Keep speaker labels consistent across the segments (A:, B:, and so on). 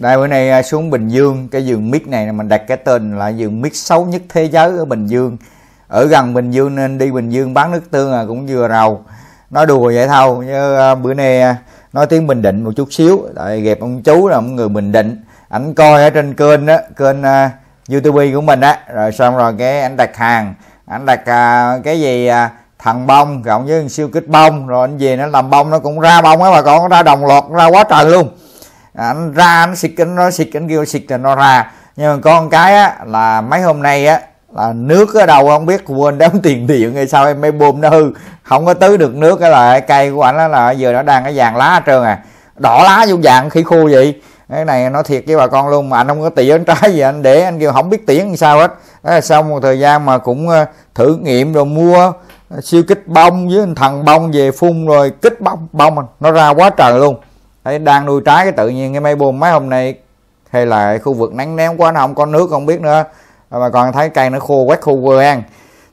A: Đây bữa nay à, xuống Bình Dương, cái giường mic này mình đặt cái tên là giường mic xấu nhất thế giới ở Bình Dương. Ở gần Bình Dương nên đi Bình Dương bán nước tương à cũng vừa rầu. Nói đùa vậy thôi, như à, bữa nay à, nói tiếng Bình Định một chút xíu, tại gặp ông chú là một người Bình Định. Ảnh coi ở trên kênh đó, kênh uh, YouTube của mình á, rồi xong rồi cái anh đặt hàng, anh đặt uh, cái gì uh, thằng bông cộng với siêu kích bông rồi anh về nó làm bông nó cũng ra bông á bà con ra đồng loạt ra quá trời luôn anh ra nó xịt nó xịt anh kêu xịt là nó ra nhưng mà con cái á, là mấy hôm nay á là nước ở đâu không biết quên đóng tiền điện hay sao em mới bơm nó hư không có tứ được nước cái là cây của ảnh là giờ nó đang cái vàng lá hết trơn à đỏ lá vô vàng khi khô vậy cái này nó thiệt với bà con luôn mà anh không có tiền trái gì anh để anh kêu không biết tiễn sao hết đó sau một thời gian mà cũng ờ, thử nghiệm rồi mua ờ, siêu kích bông với thằng bông về phun rồi kích bông bông nó ra quá trời luôn thấy đang nuôi trái cái tự nhiên cái máy bơm mấy hôm nay hay là khu vực nắng ném quá nó không có nước không biết nữa mà còn thấy cây nó khô quét khô vừa ăn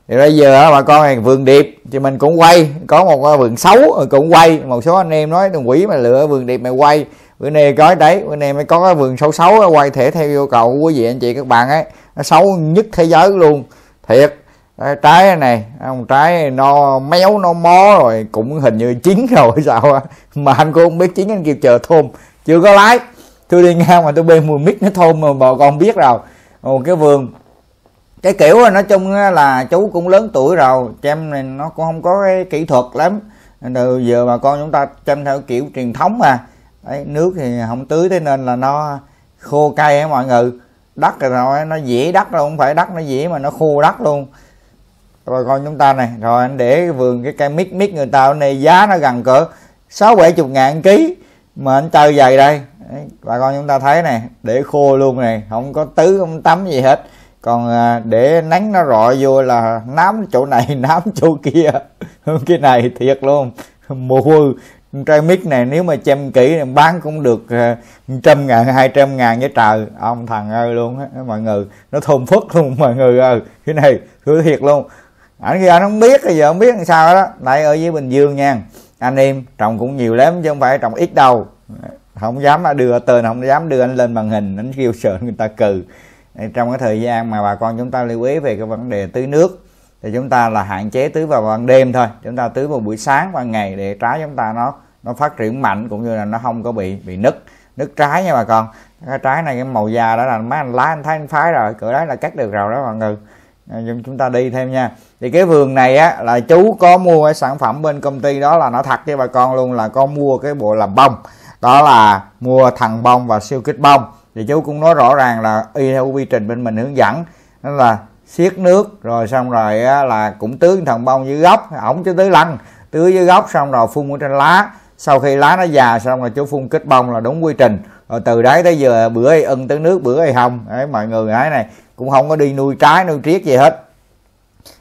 A: thì bây giờ bà con này vườn điệp thì mình cũng quay có một à, vườn xấu ờ, cũng quay một số anh em nói thằng quỷ mà lựa vườn điệp mày quay bữa nay có đấy bữa nay mới có cái vườn xấu xấu quay thể theo yêu cầu của quý vị anh chị các bạn ấy nó xấu nhất thế giới luôn thiệt Đấy, trái này ông trái nó méo nó mó rồi cũng hình như chín rồi sao mà anh cũng không biết chín anh kêu chờ thôm chưa có lái tôi đi ngang mà tôi bê mùi mít nó thôm mà bà con biết rồi Ồ, cái vườn cái kiểu nói chung là chú cũng lớn tuổi rồi chăm này nó cũng không có cái kỹ thuật lắm từ giờ bà con chúng ta chăm theo kiểu truyền thống mà Đấy, nước thì không tưới thế nên là nó khô cay á mọi người đất rồi nó dễ đất đâu không phải đất nó dễ mà nó khô đất luôn bà con chúng ta này rồi anh để cái vườn cái cây mít mít người ta ở đây giá nó gần cỡ sáu bảy chục ngàn ký mà anh chơi dày đây bà con chúng ta thấy này để khô luôn này không có tứ không tắm gì hết còn à, để nắng nó rọi vô là nám chỗ này nám chỗ kia cái này thiệt luôn mua trái mít này nếu mà chăm kỹ thì bán cũng được à, trăm ngàn hai trăm ngàn với trời ông thằng ơi luôn á mọi người nó thôn phất luôn mọi người ơi cái này thứ thiệt luôn anh kia anh không biết bây giờ không biết làm sao đó này ở dưới bình dương nha anh em trồng cũng nhiều lắm chứ không phải trồng ít đâu không dám đưa tên không dám đưa anh lên màn hình anh kêu sợ người ta cừ trong cái thời gian mà bà con chúng ta lưu ý về cái vấn đề tưới nước thì chúng ta là hạn chế tưới vào ban đêm thôi chúng ta tưới vào buổi sáng ban ngày để trái chúng ta nó nó phát triển mạnh cũng như là nó không có bị bị nứt nứt trái nha bà con cái trái này cái màu da đó là má anh lá anh thấy anh phái rồi cửa đấy là cắt được rồi đó mọi người À, chúng ta đi thêm nha thì cái vườn này á là chú có mua cái sản phẩm bên công ty đó là nó thật với bà con luôn là có mua cái bộ làm bông đó là mua thằng bông và siêu kích bông thì chú cũng nói rõ ràng là y theo quy trình bên mình hướng dẫn đó là xiết nước rồi xong rồi á, là cũng tưới thằng bông dưới gốc ổng chứ tưới lăn tưới dưới gốc xong rồi phun ở trên lá sau khi lá nó già xong rồi chú phun kích bông là đúng quy trình rồi từ đấy tới giờ bữa ây ưng tới nước bữa ây hồng đấy mọi người ấy này cũng không có đi nuôi trái nuôi triết gì hết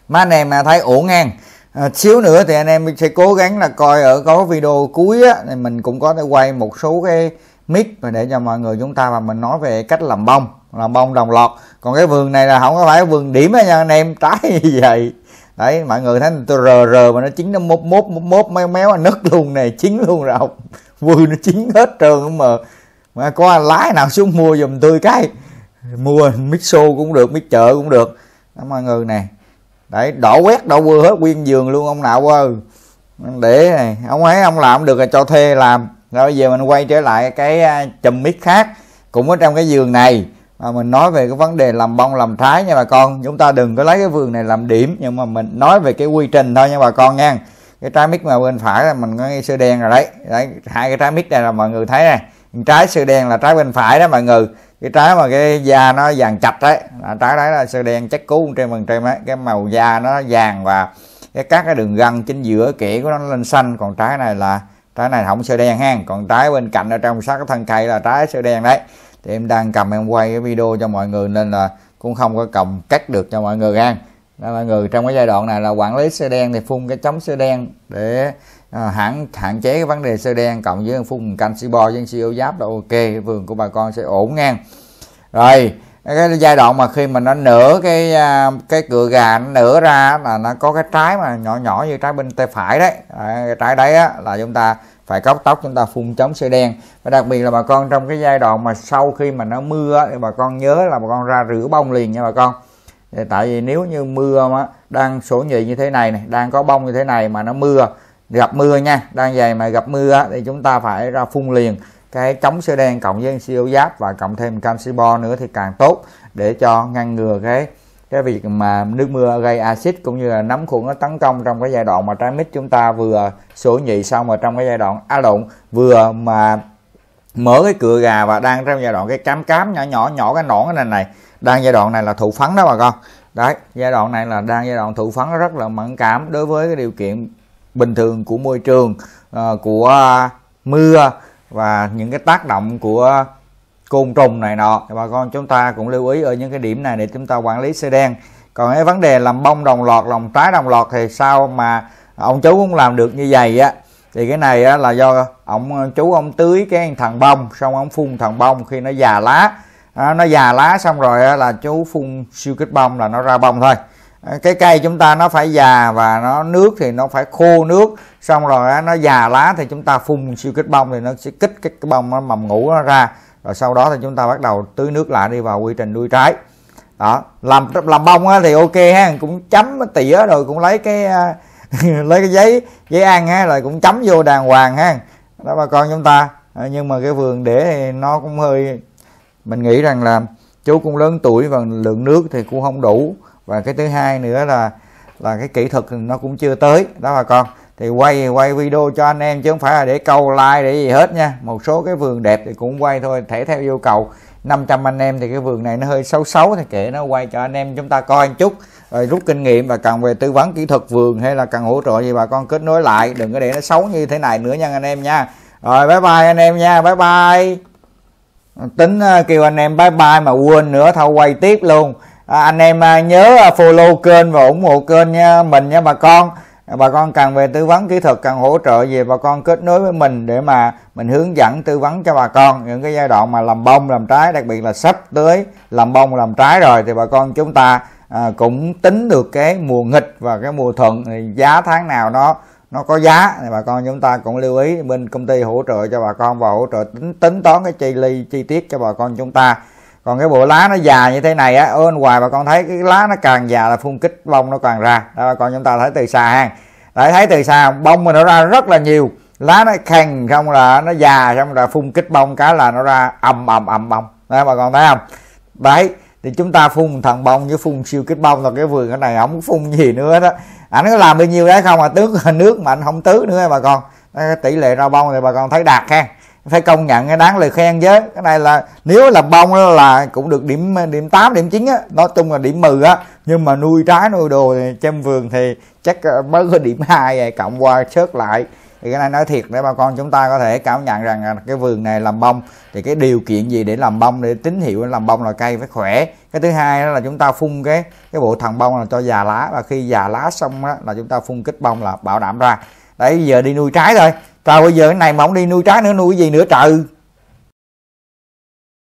A: má anh em mà thấy ổn ngang à, xíu nữa thì anh em sẽ cố gắng là coi ở có video cuối á thì mình cũng có thể quay một số cái mic mà để cho mọi người chúng ta và mình nói về cách làm bông làm bông đồng loạt còn cái vườn này là không có phải vườn điểm đó nha anh em trái như vậy đấy mọi người thấy tôi rờ rờ mà nó chín nó mốt mốt mốt mốt méo méo nứt luôn này chín luôn rồi vườn nó chín hết trơn mà mà có lái nào xuống mua giùm tôi cái mua xô cũng được mix chợ cũng được đó mọi người này đấy đổ quét đổ vừa hết nguyên giường luôn ông nào ơi để này ông ấy ông làm được là cho thuê làm rồi bây giờ mình quay trở lại cái à, chùm mít khác cũng ở trong cái giường này mà mình nói về cái vấn đề làm bông làm trái nha bà con chúng ta đừng có lấy cái vườn này làm điểm nhưng mà mình nói về cái quy trình thôi nha bà con nha cái trái mít mà bên phải là mình có cái sơ đen rồi đấy đấy hai cái trái mít này là mọi người thấy này trái sơ đen là trái bên phải đó mọi người cái trái mà cái da nó vàng chạch đấy là trái đấy là sơ đen chắc cú trên phần trên ấy cái màu da nó vàng và cái các cái đường gân chính giữa kẽ của nó lên xanh còn trái này là trái này không sơ đen ha còn trái bên cạnh ở trong sát cái thân cây là trái sơ đen đấy thì em đang cầm em quay cái video cho mọi người nên là cũng không có cầm cắt được cho mọi người ha mọi người trong cái giai đoạn này là quản lý sơ đen thì phun cái chống sơ đen để Ờ, hạn hạn chế cái vấn đề sơ đen cộng với phun canxi bo với siêu giáp là ok vườn của bà con sẽ ổn ngang rồi cái giai đoạn mà khi mà nó nở cái à, cái cửa gà nó nở ra là nó có cái trái mà nhỏ nhỏ như trái bên tay phải đấy cái trái đấy á, là chúng ta phải cóc tóc chúng ta phun chống sơ đen và đặc biệt là bà con trong cái giai đoạn mà sau khi mà nó mưa thì bà con nhớ là bà con ra rửa bông liền nha bà con tại vì nếu như mưa mà đang sổ nhị như thế này này đang có bông như thế này mà nó mưa gặp mưa nha đang giày mà gặp mưa thì chúng ta phải ra phun liền cái chống sơ đen cộng với siêu giáp và cộng thêm canxi bo nữa thì càng tốt để cho ngăn ngừa cái cái việc mà nước mưa gây axit cũng như là nấm khuẩn nó tấn công trong cái giai đoạn mà trái mít chúng ta vừa sổ nhị xong mà trong cái giai đoạn á lộn vừa mà mở cái cửa gà và đang trong giai đoạn cái cám cám nhỏ nhỏ nhỏ cái nõn cái này này đang giai đoạn này là thụ phấn đó bà con đấy giai đoạn này là đang giai đoạn thụ phấn rất là mẫn cảm đối với cái điều kiện bình thường của môi trường ờ, của mưa và những cái tác động của côn trùng này nọ thì bà con chúng ta cũng lưu ý ở những cái điểm này để chúng ta quản lý xe đen còn cái vấn đề làm bông đồng loạt lòng trái đồng loạt thì sao mà ông chú cũng làm được như vậy á thì cái này á, là do ông chú ông tưới cái thằng bông xong ông phun thằng bông khi nó già lá nó già lá xong rồi á, là chú phun siêu kích bông là nó ra bông thôi Ờ, cái cây chúng ta nó phải già và nó nước thì nó phải khô nước xong rồi nó già lá thì chúng ta phun siêu kích bông thì nó sẽ kích cái, bông nó mầm ngủ nó ra rồi sau đó thì chúng ta bắt đầu tưới nước lại đi vào quy trình nuôi trái đó làm làm bông thì ok ha cũng chấm tỉa rồi cũng lấy cái à, lấy cái giấy giấy ăn ha rồi cũng chấm vô đàng hoàng ha đó bà con chúng ta ờ, nhưng mà cái vườn để thì nó cũng hơi mình nghĩ rằng là chú cũng lớn tuổi và lượng nước thì cũng không đủ và cái thứ hai nữa là là cái kỹ thuật nó cũng chưa tới đó bà con thì quay quay video cho anh em chứ không phải là để câu like để gì hết nha một số cái vườn đẹp thì cũng quay thôi thể theo yêu cầu 500 anh em thì cái vườn này nó hơi xấu xấu thì kệ nó quay cho anh em chúng ta coi một chút rồi rút kinh nghiệm và cần về tư vấn kỹ thuật vườn hay là cần hỗ trợ gì bà con kết nối lại đừng có để nó xấu như thế này nữa nha anh em nha rồi bye bye anh em nha bye bye tính à, kêu anh em bye bye mà quên nữa thôi quay tiếp luôn À, anh em à, nhớ à, follow kênh và ủng hộ kênh nha mình nha bà con bà con cần về tư vấn kỹ thuật cần hỗ trợ về bà con kết nối với mình để mà mình hướng dẫn tư vấn cho bà con những cái giai đoạn mà làm bông làm trái đặc biệt là sắp tới làm bông làm trái rồi thì bà con chúng ta à, cũng tính được cái mùa nghịch và cái mùa thuận thì giá tháng nào nó nó có giá thì bà con chúng ta cũng lưu ý bên công ty hỗ trợ cho bà con và hỗ trợ tính tính toán cái chi ly chi tiết cho bà con chúng ta còn cái bộ lá nó già như thế này á ơn hoài bà con thấy cái lá nó càng già là phun kích bông nó càng ra đó bà con chúng ta thấy từ xa ha đấy thấy từ xa bông mà nó ra rất là nhiều lá nó khăn xong là nó già xong là phun kích bông cái là nó ra ầm ầm ầm bông đấy bà con thấy không đấy thì chúng ta phun thằng bông với phun siêu kích bông là cái vườn cái này không phun gì nữa đó ảnh có làm bao nhiêu đấy không à tước nước mà anh không tứ nữa bà con tỷ lệ ra bông thì bà con thấy đạt ha phải công nhận cái đáng lời khen chứ cái này là nếu là bông là cũng được điểm điểm 8 điểm 9 á nói chung là điểm 10 á nhưng mà nuôi trái nuôi đồ thì vườn thì chắc ờ, mới có điểm 2 vậy cộng qua sớt lại thì cái này nói thiệt để bà con chúng ta có thể cảm nhận rằng cái vườn này làm bông thì cái điều kiện gì để làm bông để tín hiệu làm bông là cây phải khỏe cái thứ hai đó là chúng ta phun cái cái bộ thằng bông là cho già lá và khi già lá xong đó là chúng ta phun kích bông là bảo đảm ra đấy giờ đi nuôi trái thôi trời bây giờ cái này mà ông đi nuôi trái nữa nuôi cái gì nữa trời